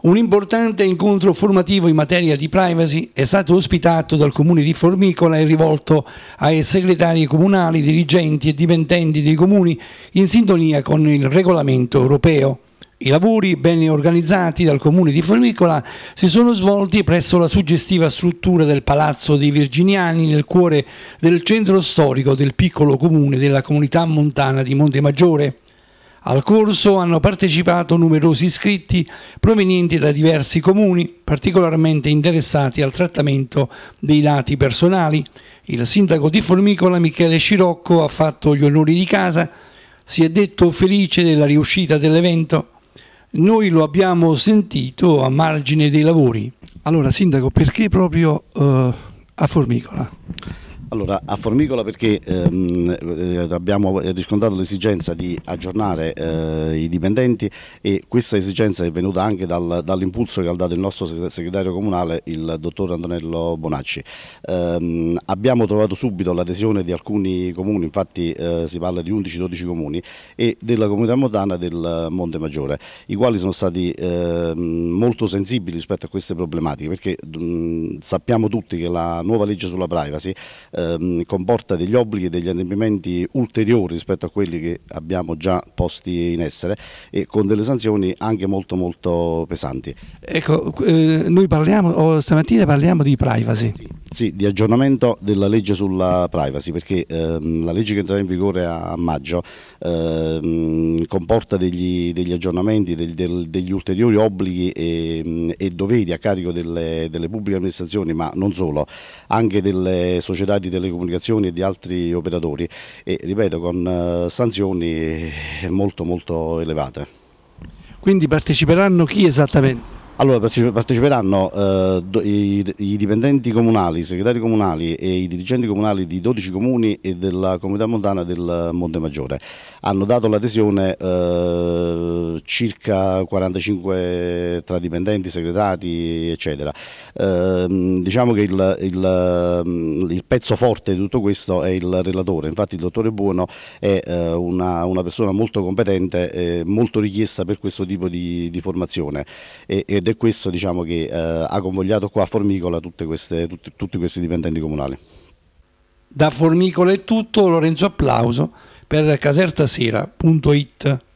Un importante incontro formativo in materia di privacy è stato ospitato dal comune di Formicola e rivolto ai segretari comunali, dirigenti e dipendenti dei comuni in sintonia con il regolamento europeo. I lavori, ben organizzati dal comune di Formicola, si sono svolti presso la suggestiva struttura del Palazzo dei Virginiani nel cuore del centro storico del piccolo comune della comunità montana di Montemaggiore. Al corso hanno partecipato numerosi iscritti provenienti da diversi comuni, particolarmente interessati al trattamento dei dati personali. Il sindaco di Formicola Michele Scirocco ha fatto gli onori di casa, si è detto felice della riuscita dell'evento. Noi lo abbiamo sentito a margine dei lavori. Allora, sindaco, perché proprio uh, a Formicola? Allora, a Formicola perché ehm, eh, abbiamo eh, riscontrato l'esigenza di aggiornare eh, i dipendenti e questa esigenza è venuta anche dal, dall'impulso che ha dato il nostro segretario comunale, il dottor Antonello Bonacci. Eh, abbiamo trovato subito l'adesione di alcuni comuni, infatti eh, si parla di 11-12 comuni, e della comunità montana del Monte Maggiore, i quali sono stati ehm, molto sensibili rispetto a queste problematiche perché mh, sappiamo tutti che la nuova legge sulla privacy ehm, comporta degli obblighi e degli adempimenti ulteriori rispetto a quelli che abbiamo già posti in essere e con delle sanzioni anche molto molto pesanti. Ecco, eh, noi parliamo, oh, stamattina parliamo di privacy. Sì, sì, di aggiornamento della legge sulla privacy perché ehm, la legge che entrerà in vigore a, a maggio ehm, comporta degli, degli aggiornamenti, del, del, degli ulteriori obblighi e, e doveri a carico delle, delle pubbliche amministrazioni ma non solo, anche delle società di di telecomunicazioni e di altri operatori e ripeto con eh, sanzioni molto molto elevate. Quindi parteciperanno chi esattamente? Allora parteciperanno eh, i, i, dipendenti comunali, i segretari comunali e i dirigenti comunali di 12 comuni e della comunità montana del Monte Maggiore. Hanno dato l'adesione eh, circa 45 tra dipendenti, segretari eccetera. Eh, diciamo che il, il, mm, il, pezzo forte di tutto questo è il relatore, infatti il dottore Buono è eh, una, una, persona molto competente, molto richiesta per questo tipo di, di formazione e, ed ed è questo diciamo, che eh, ha convogliato qua a Formicola queste, tutti, tutti questi dipendenti comunali. Da Formicola è tutto, Lorenzo Applauso per casertasera.it